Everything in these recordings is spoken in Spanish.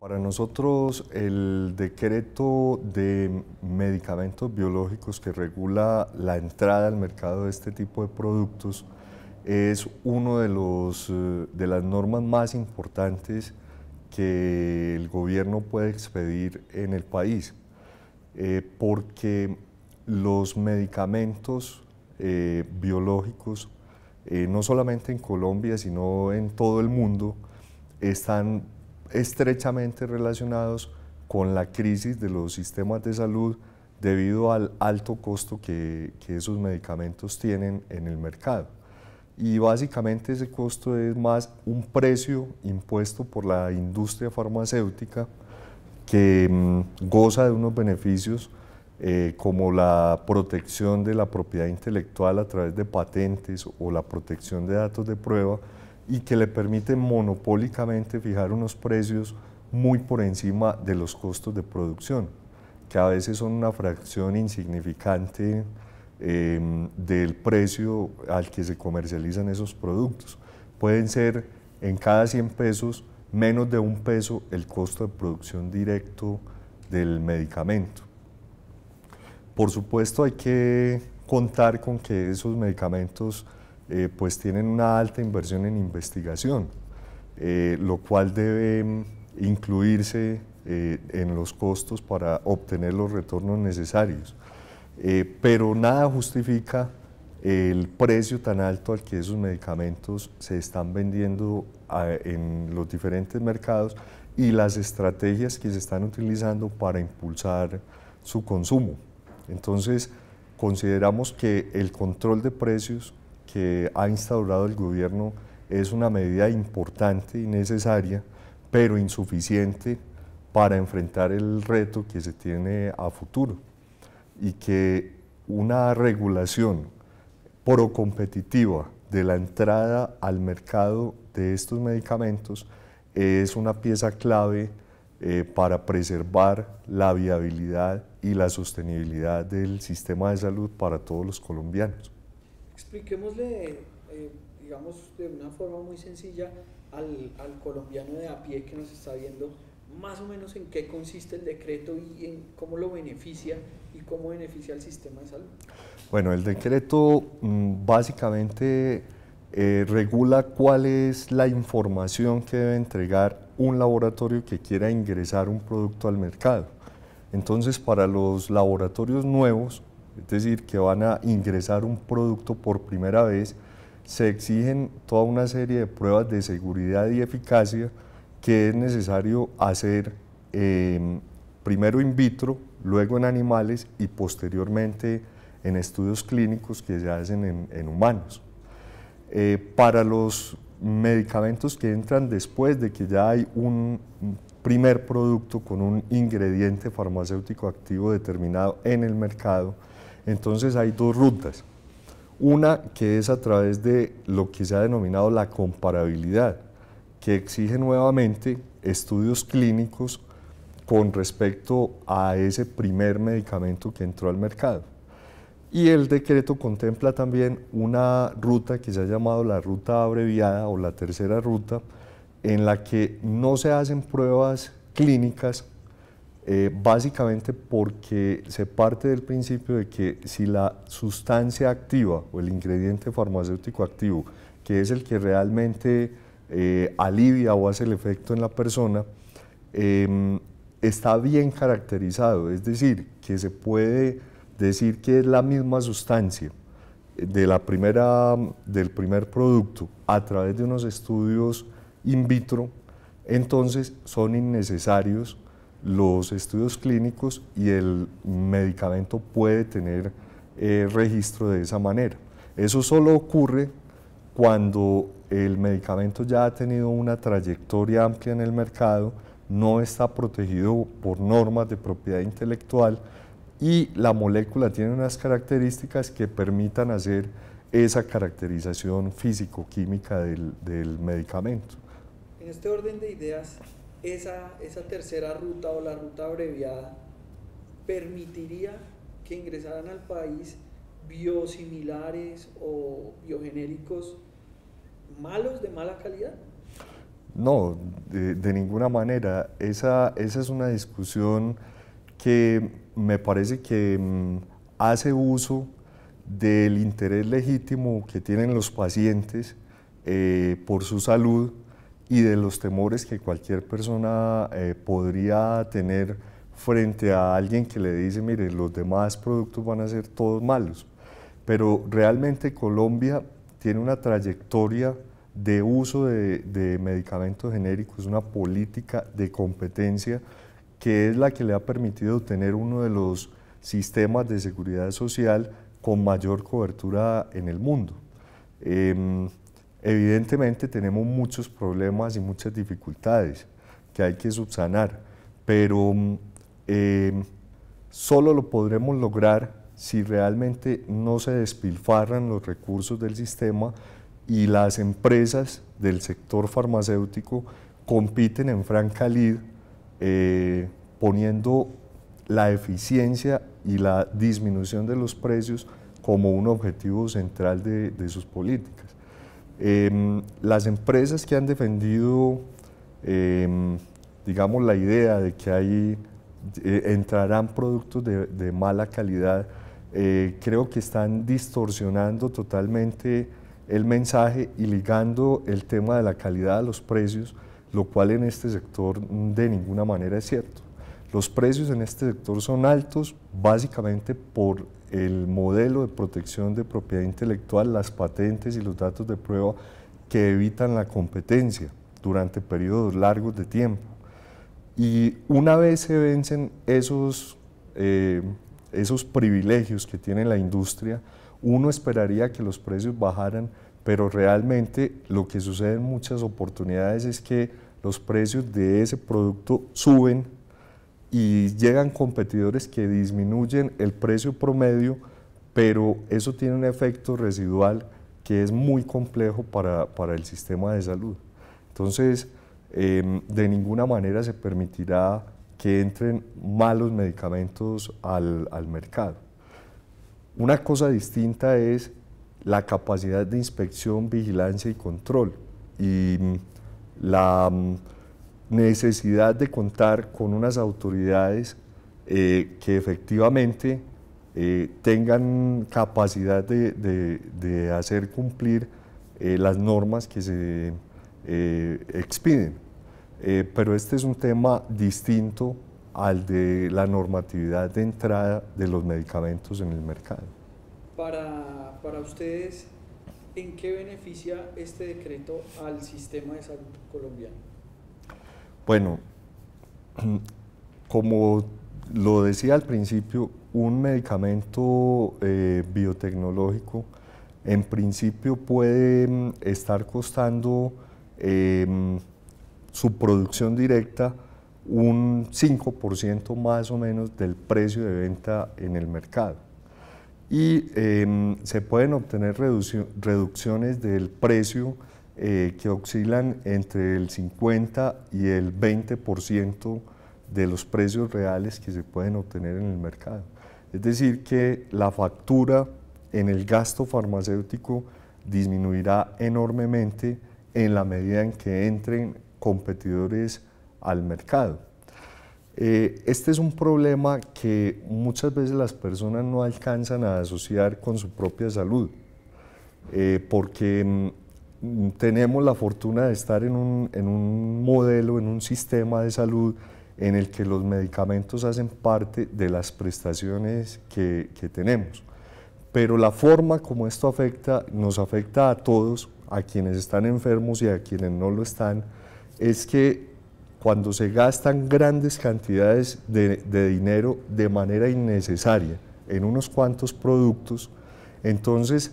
Para nosotros el decreto de medicamentos biológicos que regula la entrada al mercado de este tipo de productos es una de, eh, de las normas más importantes que el gobierno puede expedir en el país, eh, porque los medicamentos eh, biológicos, no solamente en Colombia, sino en todo el mundo, están estrechamente relacionados con la crisis de los sistemas de salud debido al alto costo que, que esos medicamentos tienen en el mercado. Y básicamente ese costo es más un precio impuesto por la industria farmacéutica que mm, goza de unos beneficios eh, como la protección de la propiedad intelectual a través de patentes o la protección de datos de prueba, y que le permite monopólicamente fijar unos precios muy por encima de los costos de producción, que a veces son una fracción insignificante em, del precio al que se comercializan esos productos. Pueden ser en cada 100 pesos menos de un peso el costo de producción directo del medicamento. Por supuesto hay que contar con que esos medicamentos eh, pues tienen una alta inversión en investigación, eh, lo cual debe mm, incluirse eh, en los costos para obtener los retornos necesarios. pero nada justifica el precio tan alto al que esos medicamentos se están vendiendo ah, en los diferentes mercados y las estrategias que se están utilizando para impulsar su consumo. Entonces, consideramos que el control de precios que ha instaurado el gobierno es una medida importante y necesaria, pero insuficiente para enfrentar el reto que se tiene a futuro y que una regulación procompetitiva de la entrada al mercado de estos medicamentos es una pieza clave eh, para preservar la viabilidad y la sostenibilidad del sistema de salud para todos los colombianos expliquémosle, eh, digamos, de una forma muy sencilla al, al, colombiano de a pie que nos está viendo, más o menos en qué consiste el decreto y en cómo lo beneficia y cómo beneficia al sistema de salud. Bueno, el decreto mm, básicamente eh, regula cuál es la información que debe entregar un laboratorio que quiera ingresar un producto al mercado. Entonces, para los laboratorios nuevos, es decir, que van a ingresar un producto por primera vez, se exigen toda una serie de pruebas de seguridad y eficacia que es necesario hacer em, primero in vitro, luego en animales y posteriormente en estudios clínicos que se hacen en, humanos. Eh, para los medicamentos que entran después de que ya hay un primer producto con un ingrediente farmacéutico activo determinado en el mercado, entonces hay dos rutas. Una que es a través de lo que se ha denominado la comparabilidad, que exige nuevamente estudios clínicos con respecto a ese primer medicamento que entró al mercado. Y el decreto contempla también una ruta que se ha llamado la ruta abreviada o la tercera ruta, en la que no se hacen pruebas clínicas eh, básicamente porque se parte del principio de que si la sustancia activa o el ingrediente farmacéutico activo, que es el que realmente eh, alivia o hace el efecto en la persona, em, está bien caracterizado, es decir, que se puede decir que es la misma sustancia eh, de la primera, del primer producto a través de unos estudios in vitro, entonces son innecesarios los estudios clínicos y el medicamento puede tener eh, registro de esa manera. Eso solo ocurre cuando el medicamento ya ha tenido una trayectoria amplia en el mercado, no está protegido por normas de propiedad intelectual y la molécula tiene unas características que permitan hacer esa caracterización físico-química del, del medicamento. En este orden de ideas, esa, esa tercera ruta o la ruta abreviada permitiría que ingresaran al país biosimilares o biogenéricos malos de mala calidad? No, de, ninguna manera. Esa, es una discusión que me parece que mm, hace uso del interés legítimo que tienen los pacientes eh, por su salud y de los temores que cualquier persona eh, podría tener frente a alguien que le dice, mire, los demás productos van a ser todos malos. Pero realmente Colombia tiene una trayectoria de uso de, medicamentos genéricos, una política de competencia que es la que le ha permitido tener uno de los sistemas de seguridad social con mayor cobertura en el mundo. Em, Evidentemente tenemos muchos problemas y muchas dificultades que hay que subsanar, pero mm, em, solo lo podremos lograr si realmente no se despilfarran los recursos del sistema y las empresas del sector farmacéutico compiten en franca lid eh, poniendo la eficiencia y la disminución de los precios como un objetivo central de sus políticas. Em, las empresas que han defendido, em, digamos, la idea de que ahí eh, entrarán productos de, de mala calidad, eh, creo que están distorsionando totalmente el mensaje y ligando el tema de la calidad a los precios, lo cual en este sector de ninguna manera es cierto. Los precios en este sector son altos básicamente por el modelo de protección de propiedad intelectual, las patentes y los datos de prueba que evitan la competencia durante periodos largos de tiempo. Y una vez se vencen esos, eh, esos privilegios que tiene la industria, uno esperaría que los precios bajaran, pero realmente lo que sucede en muchas oportunidades es que los precios de ese producto suben y llegan competidores que disminuyen el precio promedio, pero eso tiene un efecto residual que es muy complejo para, para el sistema de salud. Entonces, em, de ninguna manera se permitirá que entren malos medicamentos al, al mercado. Una cosa distinta es la capacidad de inspección, vigilancia y control. Y mm, la mm, necesidad de contar con unas autoridades eh, que efectivamente eh, tengan capacidad de, hacer cumplir eh, las normas que se expiden. pero este es un tema distinto al de la normatividad de entrada de los medicamentos en el mercado. Para, para ustedes, ¿en qué beneficia este decreto al sistema de salud colombiano? Bueno, como lo decía al principio, un medicamento eh, biotecnológico en principio puede mm, estar costando em, su producción directa un 5% más o menos del precio de venta en el mercado. Y em, se pueden obtener reducciones del precio eh, que oscilan entre el 50 y el 20% de los precios reales que se pueden obtener en el mercado. Es decir, que la factura en el gasto farmacéutico disminuirá enormemente en la medida en que entren competidores al mercado. Eh, este es un problema que muchas veces las personas no alcanzan a asociar con su propia salud, eh, porque mm, tenemos la fortuna de estar en un, en un modelo, en un sistema de salud en el que los medicamentos hacen parte de las prestaciones que, que, tenemos. Pero la forma como esto afecta, nos afecta a todos, a quienes están enfermos y a quienes no lo están, es que cuando se gastan grandes cantidades de, de dinero de manera innecesaria en unos cuantos productos, entonces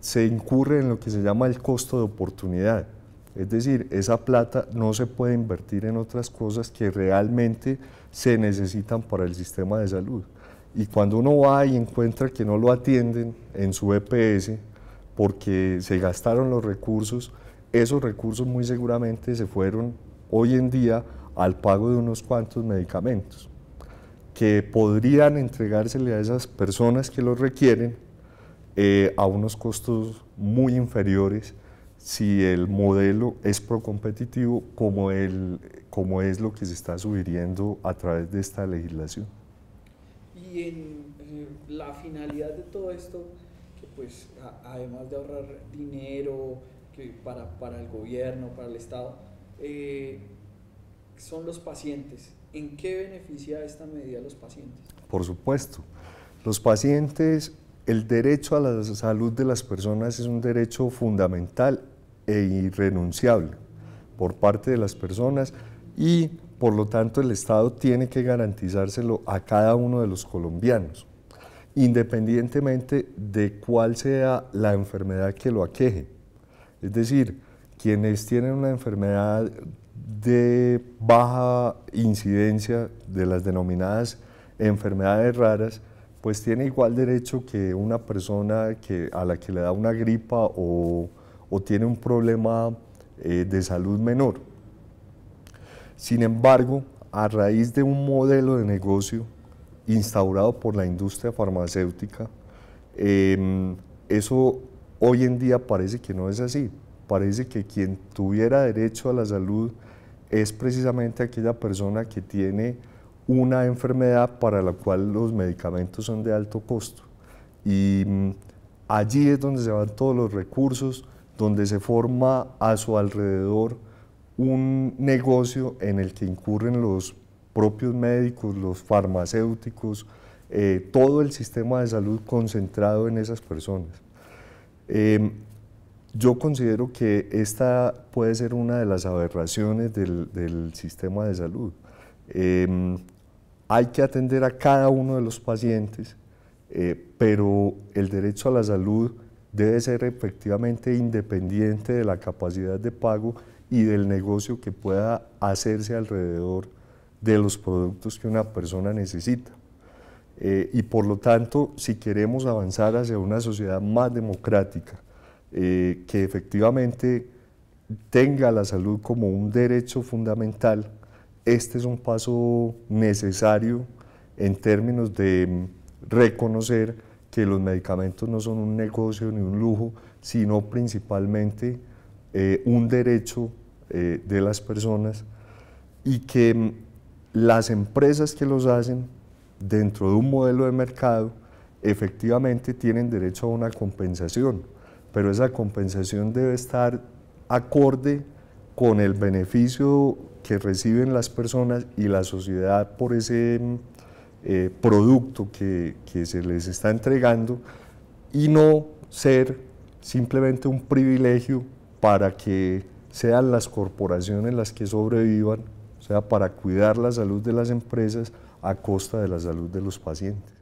se incurre en lo que se llama el costo de oportunidad. Es decir, esa plata no se puede invertir en otras cosas que realmente se necesitan para el sistema de salud. Y cuando uno va y encuentra que no lo atienden en su EPS porque se gastaron los recursos, esos recursos muy seguramente se fueron hoy en día al pago de unos cuantos medicamentos que podrían entregársele a esas personas que los requieren eh, a unos costos muy inferiores si el modelo es procompetitivo como, el, como es lo que se está sugiriendo a través de esta legislación. Y en eh, la finalidad de todo esto, que pues además de ahorrar dinero que para, para, el gobierno, para el Estado, eh, son los pacientes. ¿En qué beneficia esta medida a los pacientes? Por supuesto. Los pacientes el derecho a la salud de las personas es un derecho fundamental e irrenunciable por parte de las personas y por lo tanto el Estado tiene que garantizárselo a cada uno de los colombianos, independientemente de cuál sea la enfermedad que lo aqueje. Es decir, quienes tienen una enfermedad de baja incidencia de las denominadas enfermedades raras, pues tiene igual derecho que una persona que, a la que le da una gripa o, tiene un problema eh, de salud menor. Sin embargo, a raíz de un modelo de negocio instaurado por la industria farmacéutica, em, eso hoy en día parece que no es así. Parece que quien tuviera derecho a la salud es precisamente aquella persona que tiene una enfermedad para la cual los medicamentos son de alto costo. Y mm, allí es donde se van todos los recursos, donde se forma a su alrededor un negocio en el que incurren los propios médicos, los farmacéuticos, eh, todo el sistema de salud concentrado en esas personas. Em, yo considero que esta puede ser una de las aberraciones del sistema de salud. Em, hay que atender a cada uno de los pacientes, eh, pero el derecho a la salud debe ser efectivamente independiente de la capacidad de pago y del negocio que pueda hacerse alrededor de los productos que una persona necesita. Eh, y por lo tanto, si queremos avanzar hacia una sociedad más democrática, eh, que efectivamente tenga la salud como un derecho fundamental, este es un paso necesario en términos de reconocer que los medicamentos no son un negocio ni un lujo, sino principalmente eh, un derecho eh, de las personas y que mm, las empresas que los hacen dentro de un modelo de mercado efectivamente tienen derecho a una compensación, pero esa compensación debe estar acorde con el beneficio que reciben las personas y la sociedad por ese mm, eh, producto que, que se les está entregando y no ser simplemente un privilegio para que sean las corporaciones las que sobrevivan, o sea, para cuidar la salud de las empresas a costa de la salud de los pacientes.